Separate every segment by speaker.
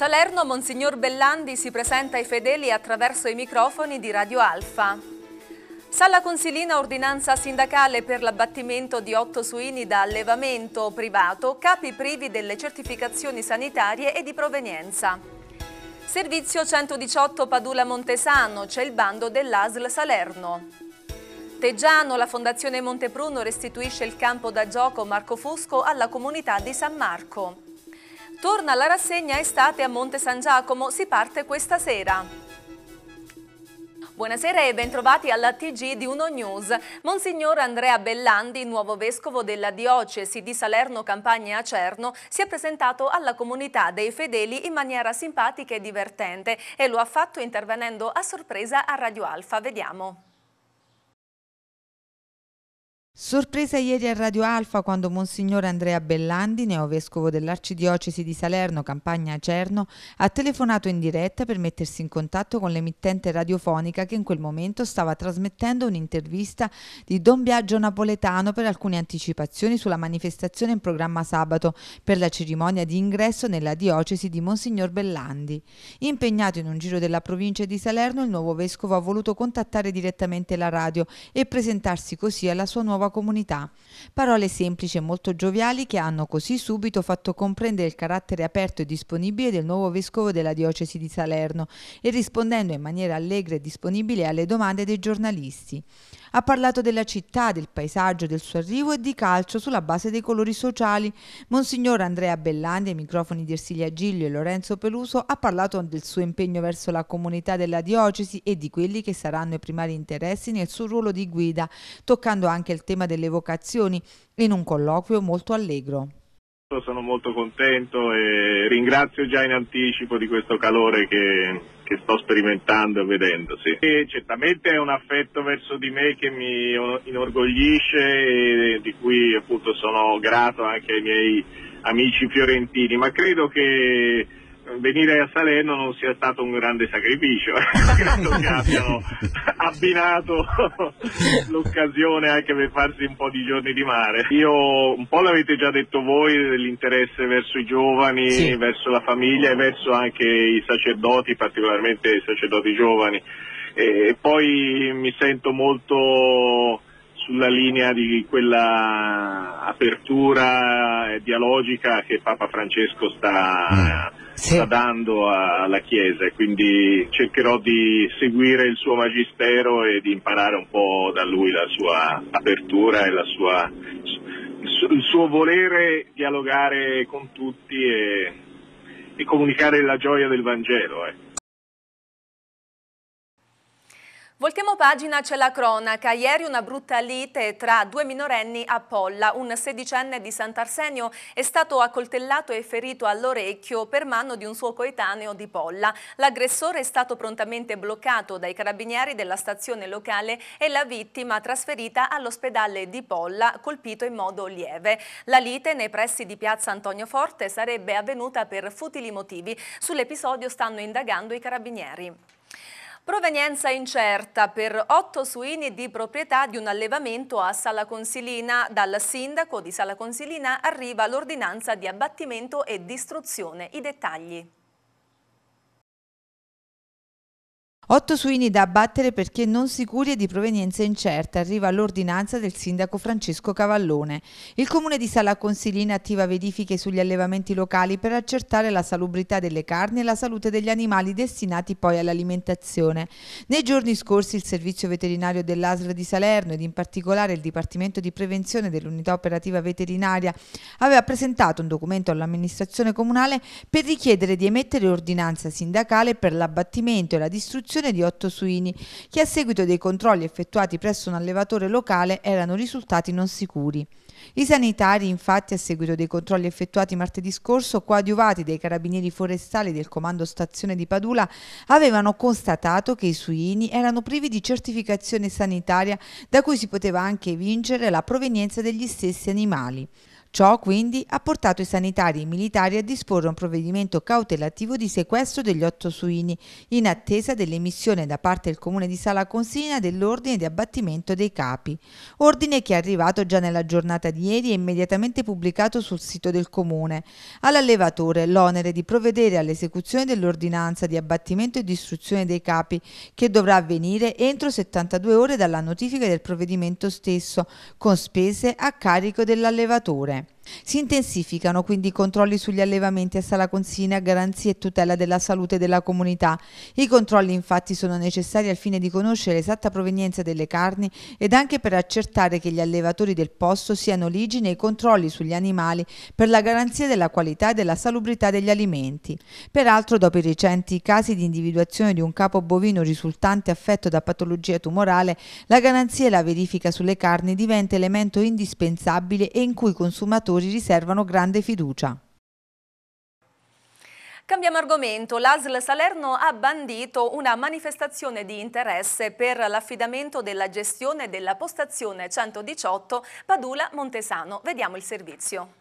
Speaker 1: Salerno Monsignor Bellandi si presenta ai fedeli attraverso i microfoni di Radio Alfa. Sala Consilina ordinanza sindacale per l'abbattimento di otto suini da allevamento privato, capi privi delle certificazioni sanitarie e di provenienza. Servizio 118 Padula Montesano, c'è il bando dell'ASL Salerno. Teggiano, la Fondazione Montepruno restituisce il campo da gioco Marco Fusco alla comunità di San Marco. Torna la rassegna estate a Monte San Giacomo, si parte questa sera. Buonasera e bentrovati alla TG di Uno News. Monsignor Andrea Bellandi, nuovo vescovo della diocesi di Salerno Campagna Acerno, si è presentato alla comunità dei fedeli in maniera simpatica e divertente e lo ha fatto intervenendo a sorpresa a Radio Alfa. Vediamo.
Speaker 2: Sorpresa ieri a Radio Alfa quando Monsignor Andrea Bellandi, neovescovo dell'Arcidiocesi di Salerno, Campagna Acerno, ha telefonato in diretta per mettersi in contatto con l'emittente radiofonica che in quel momento stava trasmettendo un'intervista di Don Biagio Napoletano per alcune anticipazioni sulla manifestazione in programma sabato per la cerimonia di ingresso nella diocesi di Monsignor Bellandi. Impegnato in un giro della provincia di Salerno, il nuovo vescovo ha voluto contattare direttamente la radio e presentarsi così alla sua nuova comunità. Parole semplici e molto gioviali che hanno così subito fatto comprendere il carattere aperto e disponibile del nuovo vescovo della diocesi di Salerno e rispondendo in maniera allegra e disponibile alle domande dei giornalisti. Ha parlato della città, del paesaggio, del suo arrivo e di calcio sulla base dei colori sociali. Monsignor Andrea Bellandi, ai microfoni di Ersilia Giglio e Lorenzo Peluso, ha parlato del suo impegno verso la comunità della diocesi e di quelli che saranno i primari interessi nel suo ruolo di guida, toccando anche il tema tema delle vocazioni in un colloquio molto allegro.
Speaker 3: Sono molto contento e ringrazio già in anticipo di questo calore che, che sto sperimentando e vedendo. certamente è un affetto verso di me che mi inorgoglisce e di cui appunto sono grato anche ai miei amici fiorentini, ma credo che venire a Salerno non sia stato un grande sacrificio, eh. credo che abbiano abbinato l'occasione anche per farsi un po' di giorni di mare. Io, un po' l'avete già detto voi, dell'interesse verso i giovani, sì. verso la famiglia e verso anche i sacerdoti, particolarmente i sacerdoti giovani. E poi mi sento molto sulla linea di quella apertura eh, dialogica che Papa Francesco sta, mm. sì. sta dando alla Chiesa e quindi cercherò di seguire il suo magistero e di imparare un po' da lui la sua apertura e la sua il suo volere dialogare con tutti e, e comunicare la gioia del Vangelo. Eh.
Speaker 1: Voltiamo pagina, c'è la cronaca. Ieri una brutta lite tra due minorenni a Polla. Un sedicenne di Sant'Arsenio è stato accoltellato e ferito all'orecchio per mano di un suo coetaneo di Polla. L'aggressore è stato prontamente bloccato dai carabinieri della stazione locale e la vittima trasferita all'ospedale di Polla, colpito in modo lieve. La lite nei pressi di piazza Antonio Forte sarebbe avvenuta per futili motivi. Sull'episodio stanno indagando i carabinieri. Provenienza incerta per otto suini di proprietà di un allevamento a Sala Consilina. Dal sindaco di Sala Consilina arriva l'ordinanza di abbattimento e distruzione. I dettagli.
Speaker 2: Otto suini da abbattere perché non sicuri e di provenienza incerta, arriva l'ordinanza del sindaco Francesco Cavallone. Il comune di Sala Consilina attiva verifiche sugli allevamenti locali per accertare la salubrità delle carni e la salute degli animali destinati poi all'alimentazione. Nei giorni scorsi il servizio veterinario dell'ASL di Salerno ed in particolare il Dipartimento di Prevenzione dell'Unità Operativa Veterinaria aveva presentato un documento all'amministrazione comunale per richiedere di emettere ordinanza sindacale per l'abbattimento e la distruzione l'adozione di otto suini, che a seguito dei controlli effettuati presso un allevatore locale erano risultati non sicuri. I sanitari, infatti, a seguito dei controlli effettuati martedì scorso, coadiuvati dai carabinieri forestali del comando stazione di Padula, avevano constatato che i suini erano privi di certificazione sanitaria da cui si poteva anche vincere la provenienza degli stessi animali. Ciò quindi ha portato i sanitari e i militari a disporre un provvedimento cautelativo di sequestro degli otto suini in attesa dell'emissione da parte del comune di Sala Consina dell'ordine di abbattimento dei capi, ordine che è arrivato già nella giornata di ieri e immediatamente pubblicato sul sito del comune. All'allevatore l'onere di provvedere all'esecuzione dell'ordinanza di abbattimento e distruzione dei capi che dovrà avvenire entro 72 ore dalla notifica del provvedimento stesso, con spese a carico dell'allevatore. Okay Si intensificano quindi i controlli sugli allevamenti a sala consina a garanzia e tutela della salute della comunità. I controlli infatti sono necessari al fine di conoscere l'esatta provenienza delle carni ed anche per accertare che gli allevatori del posto siano ligi nei controlli sugli animali per la garanzia della qualità e della salubrità degli alimenti. Peraltro dopo i recenti casi di individuazione di un capo bovino risultante affetto da patologia tumorale, la garanzia e la verifica sulle carni diventa elemento indispensabile e in cui i consumatori lavoratori riservano grande fiducia.
Speaker 1: Cambiamo argomento. L'ASL Salerno ha bandito una manifestazione di interesse per l'affidamento della gestione della postazione 118 Padula-Montesano. Vediamo il servizio.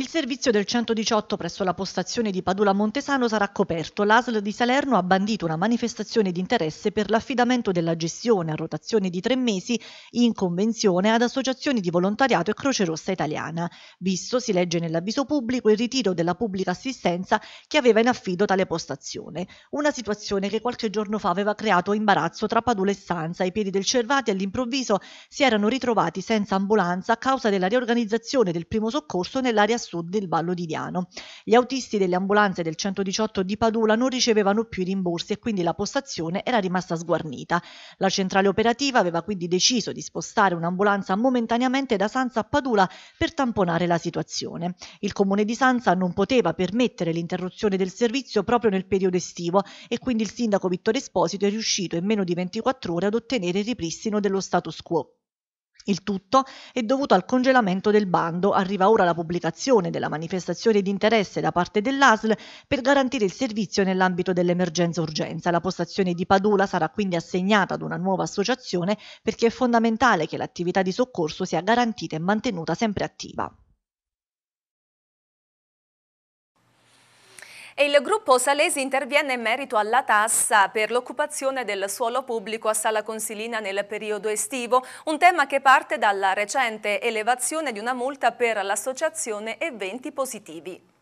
Speaker 4: Il servizio del 118 presso la postazione di Padula Montesano sarà coperto. L'ASL di Salerno ha bandito una manifestazione di interesse per l'affidamento della gestione a rotazione di tre mesi in convenzione ad associazioni di volontariato e Croce Rossa Italiana, visto, si legge nell'avviso pubblico, il ritiro della pubblica assistenza che aveva in affido tale postazione. Una situazione che qualche giorno fa aveva creato imbarazzo tra Padula e Sanza. I piedi del Cervati all'improvviso si erano ritrovati senza ambulanza a causa della riorganizzazione del primo soccorso nell'area sud il Vallo di Diano. Gli autisti delle ambulanze del 118 di Padula non ricevevano più i rimborsi e quindi la postazione era rimasta sguarnita. La centrale operativa aveva quindi deciso di spostare un'ambulanza momentaneamente da Sanza a Padula per tamponare la situazione. Il comune di Sanza non poteva permettere l'interruzione del servizio proprio nel periodo estivo e quindi il sindaco Vittorio Esposito è riuscito in meno di 24 ore ad ottenere il ripristino dello status quo. Il tutto è dovuto al congelamento del bando, arriva ora la pubblicazione della manifestazione di interesse da parte dell'ASL per garantire il servizio nell'ambito dell'emergenza urgenza. La postazione di Padula sarà quindi assegnata ad una nuova associazione perché è fondamentale che l'attività di soccorso sia garantita e mantenuta sempre attiva.
Speaker 1: E il gruppo Salesi interviene in merito alla tassa per l'occupazione del suolo pubblico a Sala Consilina nel periodo estivo, un tema che parte dalla recente elevazione di una multa per l'associazione Eventi Positivi.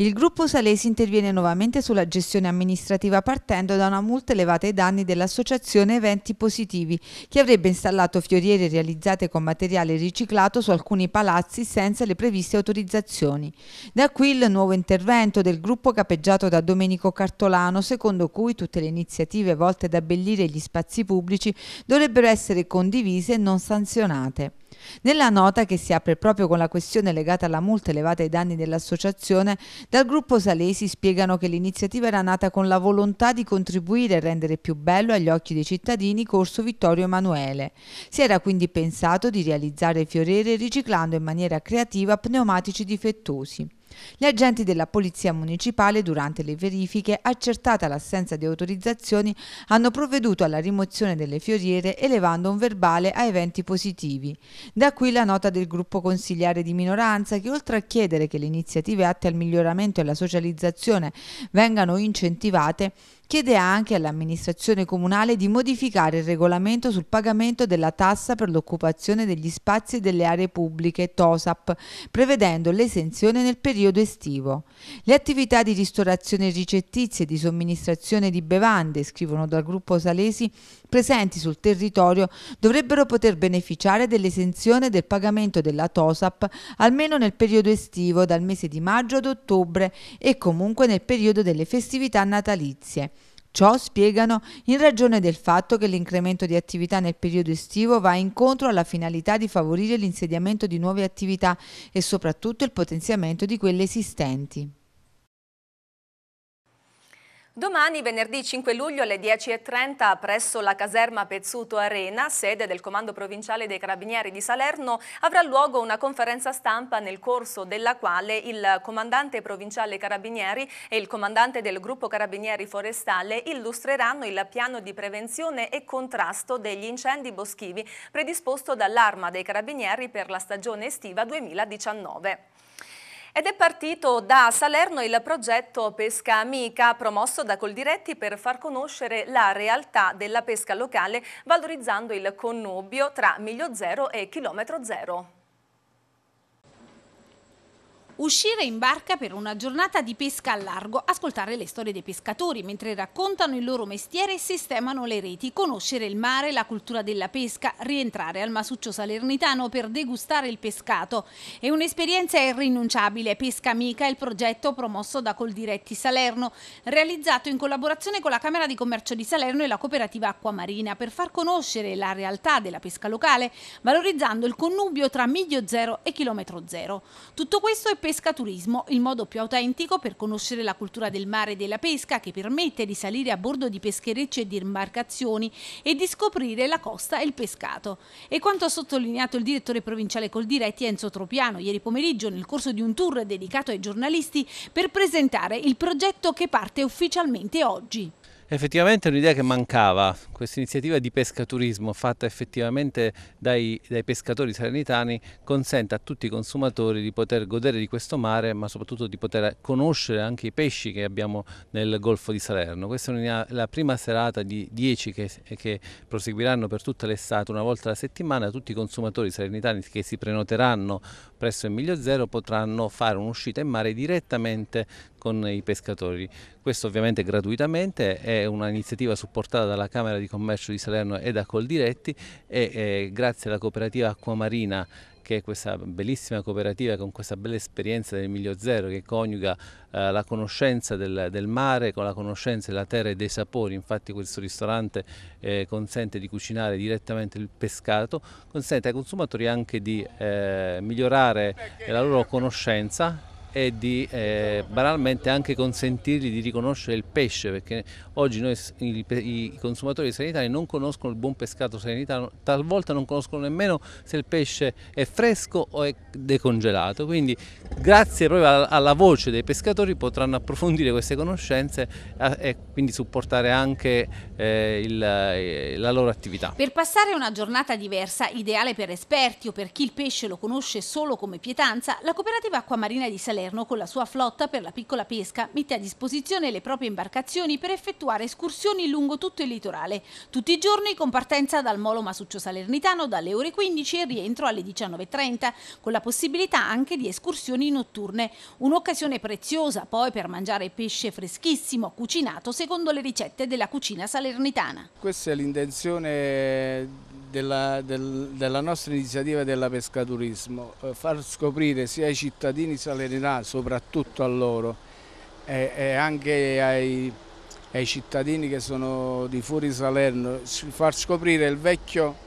Speaker 2: Il gruppo Salesi interviene nuovamente sulla gestione amministrativa partendo da una multa elevata ai danni dell'associazione Eventi Positivi, che avrebbe installato fioriere realizzate con materiale riciclato su alcuni palazzi senza le previste autorizzazioni. Da qui il nuovo intervento del gruppo capeggiato da Domenico Cartolano, secondo cui tutte le iniziative volte ad abbellire gli spazi pubblici dovrebbero essere condivise e non sanzionate. Nella nota, che si apre proprio con la questione legata alla multa elevata ai danni dell'associazione, dal gruppo Salesi spiegano che l'iniziativa era nata con la volontà di contribuire a rendere più bello agli occhi dei cittadini Corso Vittorio Emanuele. Si era quindi pensato di realizzare fiorere riciclando in maniera creativa pneumatici difettosi. Gli agenti della Polizia Municipale durante le verifiche, accertata l'assenza di autorizzazioni, hanno provveduto alla rimozione delle fioriere elevando un verbale a eventi positivi. Da qui la nota del gruppo consigliare di minoranza che oltre a chiedere che le iniziative atte al miglioramento e alla socializzazione vengano incentivate, chiede anche all'amministrazione comunale di modificare il regolamento sul pagamento della tassa per l'occupazione degli spazi e delle aree pubbliche TOSAP, prevedendo l'esenzione nel periodo estivo. Le attività di ristorazione ricettizie e di somministrazione di bevande, scrivono dal gruppo Salesi, presenti sul territorio dovrebbero poter beneficiare dell'esenzione del pagamento della TOSAP almeno nel periodo estivo dal mese di maggio ad ottobre e comunque nel periodo delle festività natalizie. Ciò spiegano in ragione del fatto che l'incremento di attività nel periodo estivo va incontro alla finalità di favorire l'insediamento di nuove attività e soprattutto il potenziamento di quelle esistenti.
Speaker 1: Domani, venerdì 5 luglio alle 10.30, presso la caserma Pezzuto Arena, sede del Comando Provinciale dei Carabinieri di Salerno, avrà luogo una conferenza stampa nel corso della quale il Comandante Provinciale Carabinieri e il Comandante del Gruppo Carabinieri Forestale illustreranno il piano di prevenzione e contrasto degli incendi boschivi predisposto dall'Arma dei Carabinieri per la stagione estiva 2019. Ed è partito da Salerno il progetto Pesca Amica, promosso da Coldiretti per far conoscere la realtà della pesca locale, valorizzando il connubio tra Miglio Zero e Chilometro Zero uscire in barca per una
Speaker 5: giornata di pesca al largo, ascoltare le storie dei pescatori mentre raccontano il loro mestiere e sistemano le reti, conoscere il mare, la cultura della pesca, rientrare al Masuccio Salernitano per degustare il pescato. È un'esperienza irrinunciabile. Pesca Amica è il progetto promosso da Coldiretti Salerno, realizzato in collaborazione con la Camera di Commercio di Salerno e la cooperativa Acquamarina per far conoscere la realtà della pesca locale, valorizzando il connubio tra miglio zero e chilometro zero. Tutto questo è per Pescaturismo, il modo più autentico per conoscere la cultura del mare e della pesca che permette di salire a bordo di pescherecce e di imbarcazioni e di scoprire la costa e il pescato. E quanto ha sottolineato il direttore provinciale Coldiretti Enzo Tropiano ieri pomeriggio nel corso di un tour dedicato ai giornalisti per presentare il progetto che parte ufficialmente oggi.
Speaker 6: Effettivamente è un'idea che mancava, questa iniziativa di pescaturismo fatta effettivamente dai, dai, pescatori salernitani consente a tutti i consumatori di poter godere di questo mare ma soprattutto di poter conoscere anche i pesci che abbiamo nel Golfo di Salerno. Questa è la prima serata di 10 che, che proseguiranno per tutta l'estate una volta alla settimana, tutti i consumatori salernitani che si prenoteranno presso Emilio Zero potranno fare un'uscita in mare direttamente con i pescatori. Questo ovviamente gratuitamente, è un'iniziativa supportata dalla Camera di Commercio di Salerno e da Coldiretti e eh, grazie alla cooperativa Acquamarina che è questa bellissima cooperativa con questa bella esperienza del Miglio Zero che coniuga eh, la conoscenza del, del, mare con la conoscenza della terra e dei sapori, infatti questo ristorante eh, consente di cucinare direttamente il pescato, consente ai consumatori anche di eh, migliorare la loro conoscenza e di eh, banalmente anche consentirgli di riconoscere il pesce perché oggi noi, i, i, consumatori sanitari non conoscono il buon pescato sanitario talvolta non conoscono nemmeno se il pesce è fresco o è decongelato quindi grazie proprio alla, voce dei pescatori potranno approfondire queste conoscenze eh, e quindi supportare anche eh, il, eh, la loro attività
Speaker 5: per passare una giornata diversa ideale per esperti o per chi il pesce lo conosce solo come pietanza la cooperativa acquamarina di Salerno Salerno con la sua flotta per la piccola pesca mette a disposizione le proprie imbarcazioni per effettuare escursioni lungo tutto il litorale, tutti i giorni con partenza dal molo Masuccio Salernitano dalle ore 15 e rientro alle 19.30, con la possibilità anche di escursioni notturne, un'occasione preziosa poi per mangiare pesce freschissimo cucinato secondo le ricette della cucina salernitana.
Speaker 7: Questa è l'intenzione della, del, della, nostra iniziativa della pescaturismo, eh, far scoprire sia ai cittadini salernitani, soprattutto a loro, e, e anche ai, ai, cittadini che sono di fuori Salerno, far scoprire il vecchio,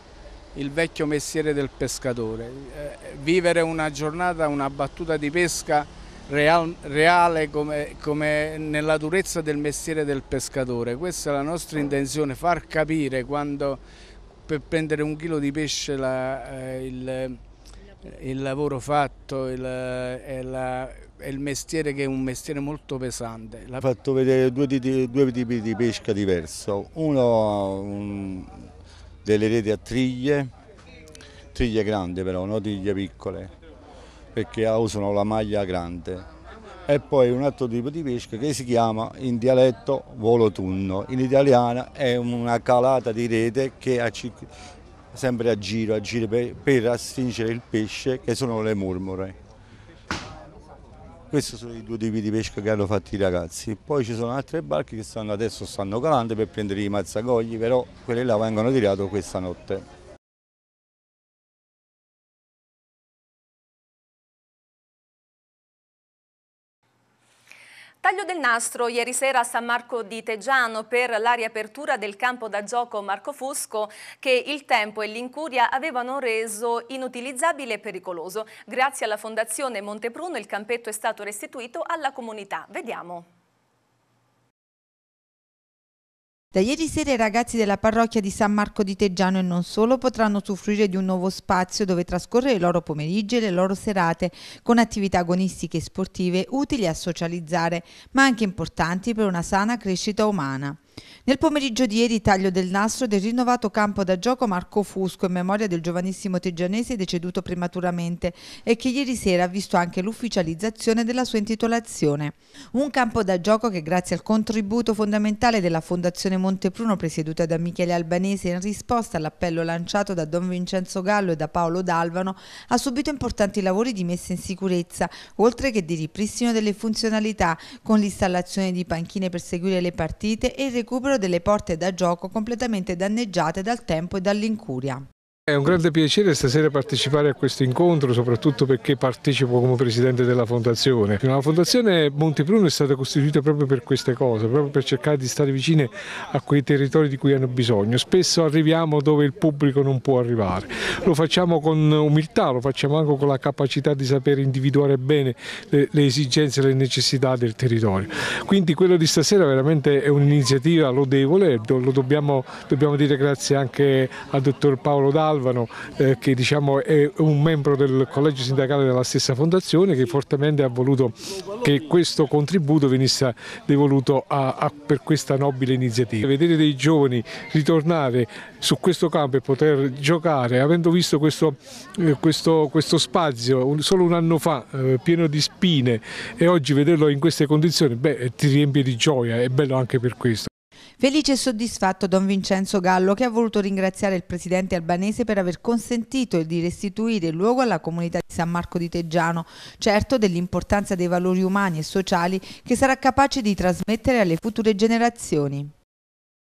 Speaker 7: il vecchio mestiere del pescatore, eh, vivere una giornata, una battuta di pesca real, reale come, come nella durezza del mestiere del pescatore. Questa è la nostra intenzione, far capire quando per prendere un chilo di pesce la, eh, il, il, lavoro fatto il, è, la, è, il mestiere che è un mestiere molto pesante. Ho fatto
Speaker 3: vedere due, due tipi di pesca diversi, uno un, delle reti a triglie, triglie grandi però, non triglie piccole, perché usano la maglia grande e poi un altro tipo di pesca che si chiama in dialetto volotunno, in italiana è una calata di rete che ha sempre a giro, a giro per, per astringere il pesce che sono le mormore. Questi sono i due tipi di pesca che hanno fatto i ragazzi. Poi ci sono altre barche che stanno, adesso stanno calando per prendere i mazzagogli,
Speaker 1: però quelle là vengono tirate questa notte. Taglio del nastro ieri sera a San Marco di Teggiano per la riapertura del campo da gioco Marco Fusco che il tempo e l'incuria avevano reso inutilizzabile e pericoloso. Grazie alla Fondazione Montepruno il campetto è stato restituito alla comunità. Vediamo.
Speaker 2: Da ieri sera i ragazzi della parrocchia di San Marco di Teggiano e non solo potranno soffrire di un nuovo spazio dove trascorrere i loro pomeriggi e le loro serate con attività agonistiche e sportive utili a socializzare, ma anche importanti per una sana crescita umana. Nel pomeriggio di ieri taglio del nastro del rinnovato campo da gioco Marco Fusco in memoria del giovanissimo teggianese deceduto prematuramente e che ieri sera ha visto anche l'ufficializzazione della sua intitolazione. Un campo da gioco che grazie al contributo fondamentale della Fondazione Montepruno presieduta da Michele Albanese in risposta all'appello lanciato da Don Vincenzo Gallo e da Paolo Dalvano ha subito importanti lavori di messa in sicurezza, oltre che di ripristino delle funzionalità con l'installazione di panchine per seguire le partite e il recupero delle porte da gioco completamente danneggiate dal tempo e dall'incuria.
Speaker 7: È un grande piacere stasera partecipare a questo incontro, soprattutto perché partecipo come presidente della fondazione. La fondazione Montepruno è stata costituita proprio per queste cose, proprio per cercare di stare vicine a quei territori di cui hanno bisogno. Spesso arriviamo dove il pubblico non può arrivare. Lo facciamo con umiltà, lo facciamo anche con la capacità di sapere individuare bene le, le esigenze e le necessità del territorio. Quindi quello di stasera veramente è un'iniziativa lodevole, lo dobbiamo, dobbiamo, dire grazie anche al dottor Paolo D'Alba Alvano eh, che diciamo, è un membro del collegio sindacale della stessa fondazione che fortemente ha voluto che questo contributo venisse devoluto a, a, per questa nobile iniziativa. Vedere dei giovani ritornare su questo campo e poter giocare, avendo visto questo, eh, questo, questo spazio un, solo un anno fa eh, pieno di spine e oggi vederlo in queste condizioni beh, ti riempie di gioia, è bello anche per questo.
Speaker 2: Felice e soddisfatto Don Vincenzo Gallo che ha voluto ringraziare il presidente albanese per aver consentito di restituire il luogo alla comunità di San Marco di Teggiano, certo dell'importanza dei valori umani e sociali che sarà capace di trasmettere alle future generazioni.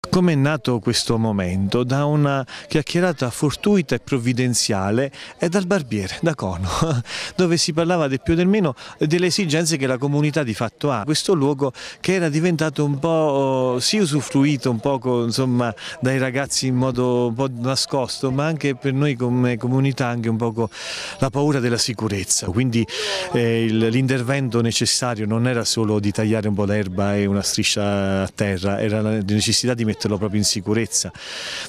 Speaker 3: Come è nato questo momento? Da una chiacchierata fortuita e provvidenziale e dal barbiere, da Cono, dove si parlava del più e del meno delle esigenze che la comunità di fatto ha. Questo luogo che era diventato un po', oh, sì usufruito un poco insomma, dai ragazzi in modo un po' nascosto, ma anche per noi come comunità anche un poco la paura della sicurezza. Quindi eh, l'intervento necessario non era solo di tagliare un po' d'erba e una striscia a terra, era la necessità di mettere metterlo proprio in sicurezza.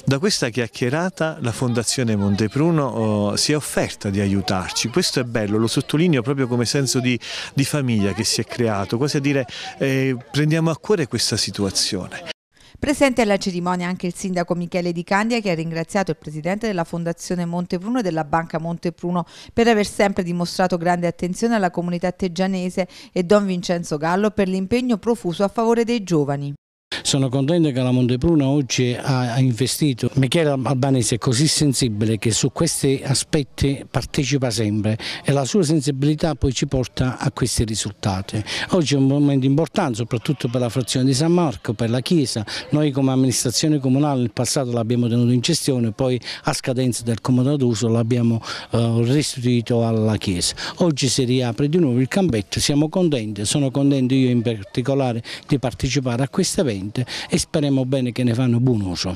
Speaker 3: Da questa chiacchierata la Fondazione Montepruno eh, si è offerta di aiutarci, questo è bello, lo sottolineo proprio come senso di, di famiglia che si è creato, quasi a dire eh, prendiamo a cuore questa situazione.
Speaker 2: Presente alla cerimonia anche il sindaco Michele Di Candia che ha ringraziato il presidente della Fondazione Montepruno e della Banca Montepruno per aver sempre dimostrato grande attenzione alla comunità teggianese e Don Vincenzo Gallo per l'impegno profuso a favore dei giovani
Speaker 6: sono contento che la Montepruna oggi ha investito. Michele Albanese è così sensibile che su questi aspetti partecipa sempre e la sua sensibilità poi ci porta a questi risultati. Oggi è un momento importante soprattutto per la frazione di San Marco, per la Chiesa. Noi come amministrazione comunale nel passato l'abbiamo tenuto in gestione, poi a scadenza del comodato d'uso l'abbiamo eh, restituito alla Chiesa. Oggi si riapre di nuovo il campetto, siamo contenti, sono contento io in particolare di partecipare a questo evento e speriamo bene che ne fanno buon uso.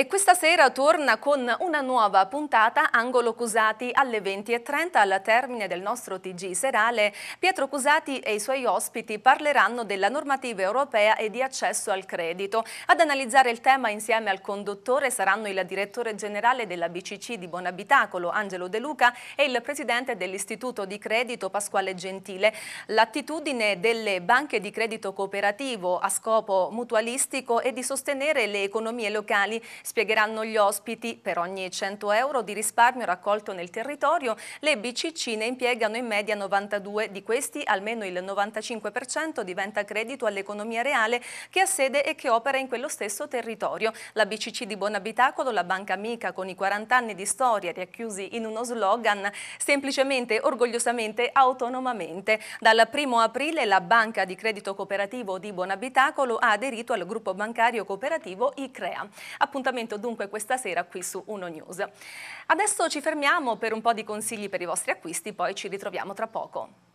Speaker 1: E questa sera torna con una nuova puntata Angolo Cusati alle 20.30 al termine del nostro TG serale. Pietro Cusati e i suoi ospiti parleranno della normativa europea e di accesso al credito. Ad analizzare il tema insieme al conduttore saranno il direttore generale della BCC di Bonabitacolo Angelo De Luca e il presidente dell'Istituto di Credito Pasquale Gentile. L'attitudine delle banche di credito cooperativo a scopo mutualistico e di sostenere le economie locali Spiegheranno gli ospiti per ogni 100 euro di risparmio raccolto nel territorio, le BCC ne impiegano in media 92, di questi almeno il 95% diventa credito all'economia reale che ha sede e che opera in quello stesso territorio. La BCC di Buonabitacolo, la banca amica con i 40 anni di storia riacchiusi in uno slogan semplicemente, orgogliosamente, autonomamente. Dal 1 aprile la banca di credito cooperativo di Buonabitacolo ha aderito al gruppo bancario cooperativo ICREA. Appuntamento appuntamento dunque questa sera qui su Uno News. Adesso ci fermiamo per un po' di consigli per i vostri acquisti, poi ci ritroviamo tra poco.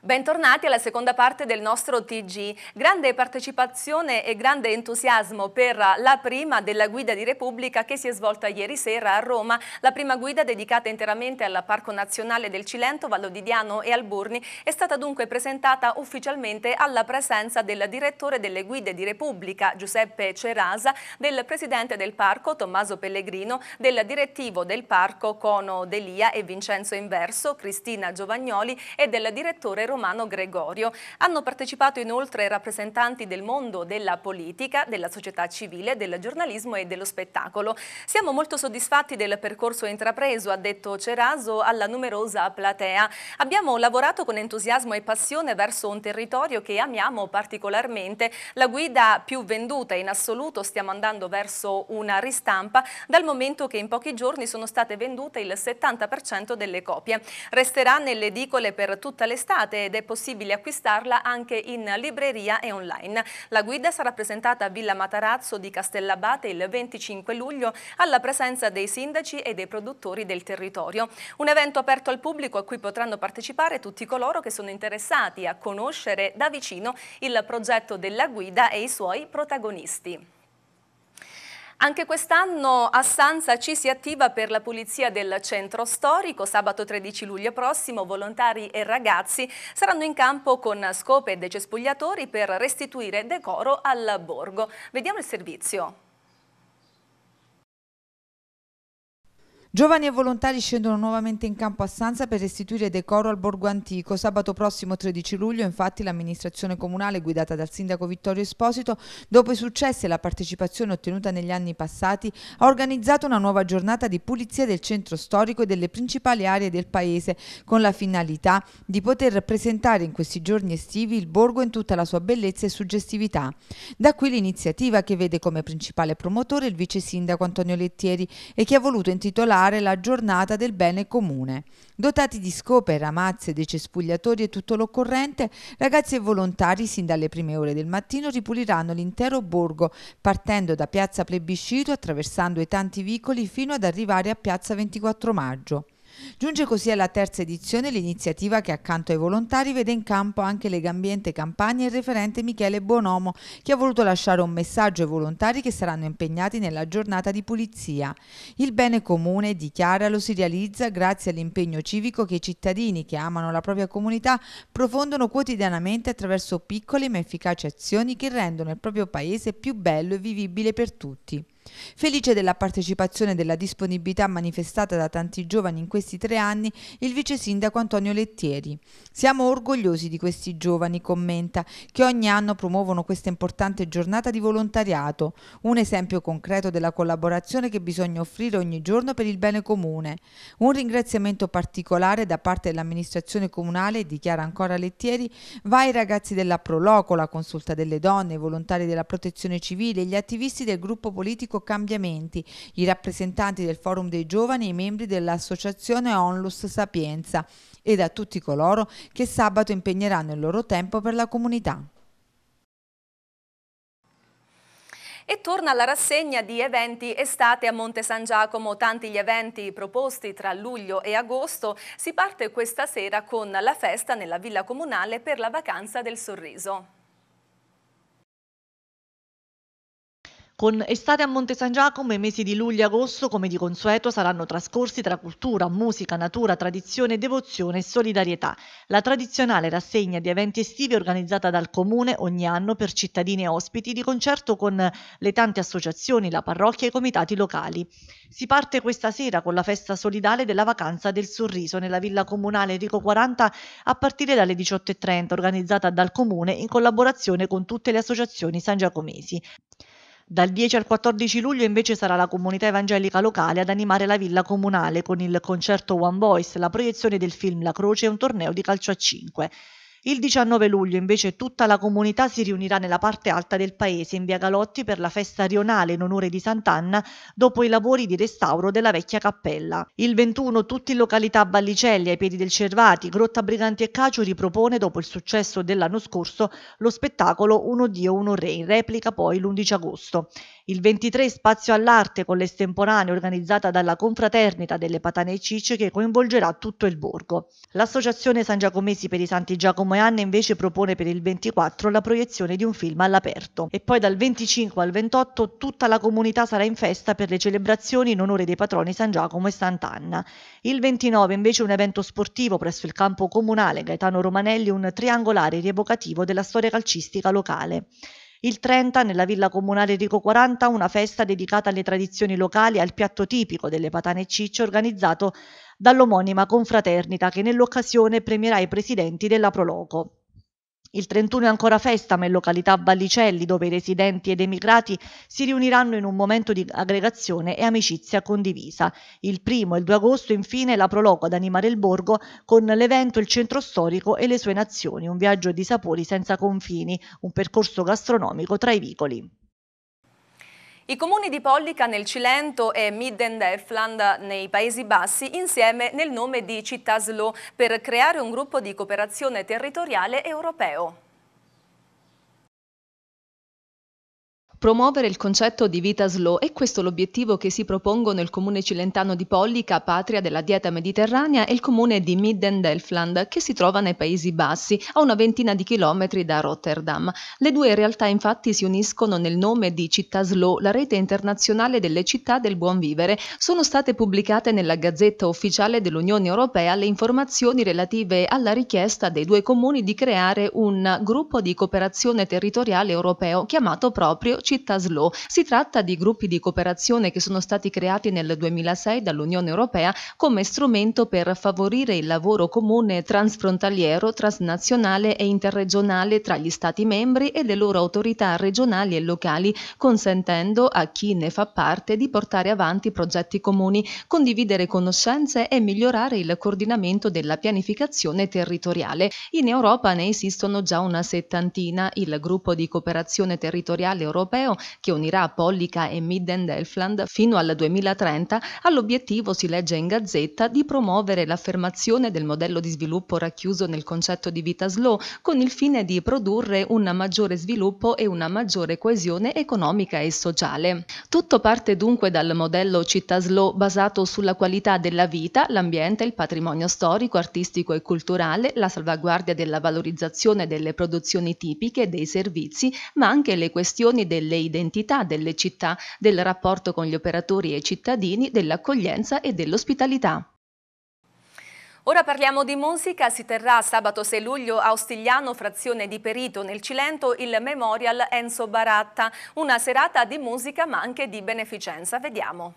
Speaker 1: Bentornati alla seconda parte del nostro TG. Grande partecipazione e grande entusiasmo per la prima della guida di Repubblica che si è svolta ieri sera a Roma, la prima guida dedicata interamente al Parco Nazionale del Cilento, Vallo di Diano e Alburni, è stata dunque presentata ufficialmente alla presenza del direttore delle guide di Repubblica Giuseppe Cerasa, del presidente del parco Tommaso Pellegrino, del direttivo del parco Cono Delia e Vincenzo Inverso, Cristina Giovagnoli e del direttore Romano Gregorio. Hanno partecipato inoltre rappresentanti del mondo della politica, della società civile, del giornalismo e dello spettacolo. Siamo molto soddisfatti del percorso intrapreso, ha detto Ceraso alla numerosa platea. Abbiamo lavorato con entusiasmo e passione verso un territorio che amiamo particolarmente. La guida più venduta in assoluto, stiamo andando verso una ristampa, dal momento che in pochi giorni sono state vendute il 70% delle copie. Resterà nelle edicole per tutta l'estate estate ed è possibile acquistarla anche in libreria e online. La guida sarà presentata a Villa Matarazzo di Castellabate il 25 luglio alla presenza dei sindaci e dei produttori del territorio. Un evento aperto al pubblico a cui potranno partecipare tutti coloro che sono interessati a conoscere da vicino il progetto della guida e i suoi protagonisti. Anche quest'anno a Sanza ci si attiva per la pulizia del centro storico. Sabato 13 luglio prossimo volontari e ragazzi saranno in campo con scope e decespugliatori per restituire decoro al borgo. Vediamo il servizio.
Speaker 2: Giovani e volontari scendono nuovamente in campo a Sanza per restituire decoro al borgo antico. Sabato prossimo 13 luglio infatti l'amministrazione comunale guidata dal sindaco Vittorio Esposito, dopo i successi e la partecipazione ottenuta negli anni passati, ha organizzato una nuova giornata di pulizia del centro storico e delle principali aree del paese con la finalità di poter presentare in questi giorni estivi il borgo in tutta la sua bellezza e suggestività. Da qui l'iniziativa che vede come principale promotore il vice sindaco Antonio Lettieri e che ha voluto intitolare celebrare la giornata del bene comune. Dotati di scope, ramazze, decespugliatori e tutto l'occorrente, ragazzi e volontari sin dalle prime ore del mattino ripuliranno l'intero borgo partendo da Piazza Plebiscito attraversando i tanti vicoli fino ad arrivare a Piazza 24 Maggio. Giunge così alla terza edizione l'iniziativa che accanto ai volontari vede in campo anche Legambiente Campania e il referente Michele Buonomo che ha voluto lasciare un messaggio ai volontari che saranno impegnati nella giornata di pulizia. Il bene comune, dichiara, lo si realizza grazie all'impegno civico che i cittadini che amano la propria comunità profondono quotidianamente attraverso piccole ma efficaci azioni che rendono il proprio paese più bello e vivibile per tutti. Felice della partecipazione e della disponibilità manifestata da tanti giovani in questi tre anni, il vice sindaco Antonio Lettieri. Siamo orgogliosi di questi giovani, commenta, che ogni anno promuovono questa importante giornata di volontariato, un esempio concreto della collaborazione che bisogna offrire ogni giorno per il bene comune. Un ringraziamento particolare da parte dell'amministrazione comunale, dichiara ancora Lettieri, va ai ragazzi della Proloco, la consulta delle donne, i volontari della protezione civile, e gli attivisti del gruppo politico Franco Cambiamenti, i rappresentanti del Forum dei Giovani e i membri dell'associazione Onlus Sapienza e da tutti coloro che sabato impegneranno il loro tempo per la comunità.
Speaker 1: e torna alla rassegna di eventi estate a Monte San Giacomo. Tanti gli eventi proposti tra luglio e agosto. Si parte questa sera con la festa nella Villa Comunale per la vacanza del sorriso.
Speaker 4: Con Estate a Monte San Giacomo i mesi di luglio e agosto, come di consueto, saranno trascorsi tra cultura, musica, natura, tradizione, devozione e solidarietà. La tradizionale rassegna di eventi estivi organizzata dal Comune ogni anno per cittadini e ospiti di concerto con le tante associazioni, la parrocchia e i comitati locali. Si parte questa sera con la festa solidale della vacanza del sorriso nella villa comunale Enrico 40 a partire dalle 18.30 organizzata dal Comune in collaborazione con tutte le associazioni sangiacomesi. Dal 10 al 14 luglio invece sarà la comunità evangelica locale ad animare la villa comunale con il concerto One Voice, la proiezione del film La Croce e un torneo di calcio a 5. Il 19 luglio invece tutta la comunità si riunirà nella parte alta del paese in via Galotti per la festa rionale in onore di Sant'Anna dopo i lavori di restauro della vecchia cappella. Il 21 tutti in località Ballicelli ai piedi del Cervati, Grotta Briganti e Cacio ripropone dopo il successo dell'anno scorso lo spettacolo Uno Dio, Uno Re in replica poi l'11 agosto. Il 23 Spazio all'arte con l'estemporanea organizzata dalla Confraternita delle Patane e Cicce che coinvolgerà tutto il borgo. L'Associazione San Giacomesi per i Santi Giacomo e Anne invece propone per il 24 la proiezione di un film all'aperto. E poi dal 25 al 28 tutta la comunità sarà in festa per le celebrazioni in onore dei patroni San Giacomo e Sant'Anna. Il 29 invece un evento sportivo presso il campo comunale Gaetano Romanelli, un triangolare rievocativo della storia calcistica locale. Il 30, nella villa comunale Rico 40, una festa dedicata alle tradizioni locali e al piatto tipico delle patane cicce organizzato dall'omonima confraternita che nell'occasione premierà i presidenti della Proloco. Il 31 è ancora festa ma in località Vallicelli, dove i residenti ed emigrati si riuniranno in un momento di aggregazione e amicizia condivisa. Il 1 e il 2 agosto, infine, la prologo ad animare il borgo con l'evento Il centro storico e le sue nazioni, un viaggio di sapori senza confini, un percorso gastronomico tra i vicoli.
Speaker 1: I comuni di Pollica nel Cilento e Midden-Defland nei Paesi Bassi insieme nel nome di Città Slow per creare un gruppo di cooperazione territoriale europeo. promuovere il concetto di vita slow è questo l'obiettivo che si propongono il comune cilentano di Pollica, patria della dieta mediterranea, e il comune di Middendelfland, che si trova nei Paesi Bassi, a una ventina di chilometri da Rotterdam. Le due realtà infatti si uniscono nel nome di Città Slow, la rete internazionale delle città del buon vivere. Sono state pubblicate nella Gazzetta Ufficiale dell'Unione Europea le informazioni relative alla richiesta dei due comuni di creare un gruppo di cooperazione territoriale europeo chiamato proprio Città Slow. Si tratta di gruppi di cooperazione che sono stati creati nel 2006 dall'Unione Europea come strumento per favorire il lavoro comune transfrontaliero, transnazionale e interregionale tra gli Stati membri e le loro autorità regionali e locali, consentendo a chi ne fa parte di portare avanti progetti comuni, condividere conoscenze e migliorare il coordinamento della pianificazione territoriale. In Europa ne esistono già una settantina. Il gruppo di cooperazione territoriale europea europeo che unirà Pollica e Mid and fino al 2030 ha l'obiettivo, si legge in Gazzetta, di promuovere l'affermazione del modello di sviluppo racchiuso nel concetto di vita slow con il fine di produrre un maggiore sviluppo e una maggiore coesione economica e sociale. Tutto parte dunque dal modello città slow basato sulla qualità della vita, l'ambiente, il patrimonio storico, artistico e culturale, la salvaguardia della valorizzazione delle produzioni tipiche, dei servizi, ma anche le questioni del delle identità delle città, del rapporto con gli operatori e i cittadini, dell'accoglienza e dell'ospitalità. Ora parliamo di musica, si terrà sabato 6 luglio a Ostigliano, frazione di Perito nel Cilento, il Memorial Enzo Baratta, una serata di musica ma anche di beneficenza. Vediamo.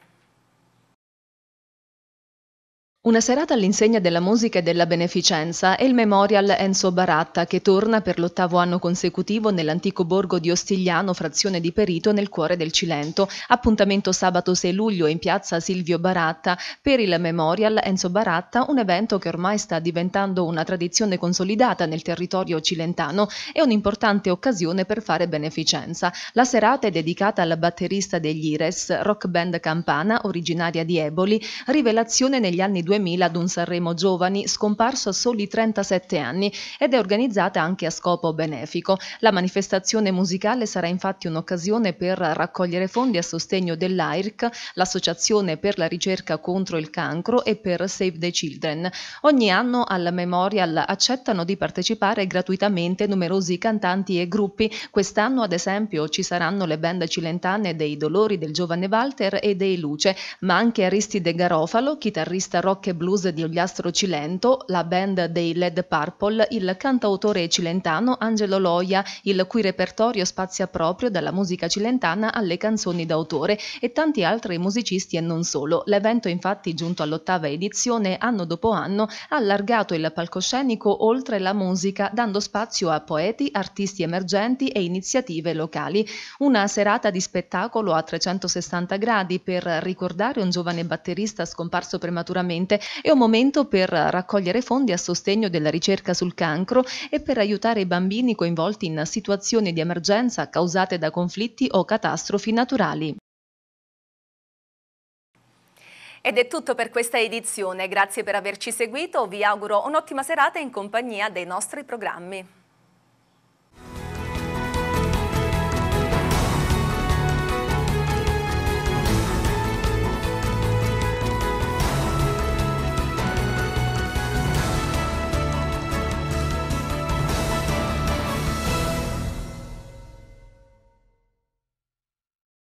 Speaker 1: Una serata all'insegna della musica e della beneficenza è il Memorial Enzo Baratta che torna per l'ottavo anno consecutivo nell'antico borgo di Ostigliano, frazione di Perito, nel cuore del Cilento. Appuntamento sabato 6 luglio in piazza Silvio Baratta per il Memorial Enzo Baratta, un evento che ormai sta diventando una tradizione consolidata nel territorio cilentano e un'importante occasione per fare beneficenza. La serata è dedicata al batterista degli Ires, rock band campana originaria di Eboli, rivelazione negli anni 2000 2000 ad un Sanremo Giovani scomparso a soli 37 anni ed è organizzata anche a scopo benefico. La manifestazione musicale sarà infatti un'occasione per raccogliere fondi a sostegno dell'AIRC, l'Associazione per la ricerca contro il cancro e per Save the Children. Ogni anno alla Memorial accettano di partecipare gratuitamente numerosi cantanti e gruppi. Quest'anno ad esempio ci saranno le band cilentane dei Dolori del Giovane Walter e dei Luce, ma anche Aristide Garofalo, chitarrista rock rock e blues di Ogliastro Cilento, la band dei Led Purple, il cantautore cilentano Angelo Loia, il cui repertorio spazia proprio dalla musica cilentana alle canzoni d'autore e tanti altri musicisti e non solo. L'evento infatti giunto all'ottava edizione anno dopo anno ha allargato il palcoscenico oltre la musica dando spazio a poeti, artisti emergenti e iniziative locali. Una serata di spettacolo a 360 gradi per ricordare un giovane batterista scomparso prematuramente paziente. È un momento per raccogliere fondi a sostegno della ricerca sul cancro e per aiutare i bambini coinvolti in situazioni di emergenza causate da conflitti o catastrofi naturali. Ed è tutto per questa edizione, grazie per averci seguito, vi auguro un'ottima serata in compagnia dei nostri programmi.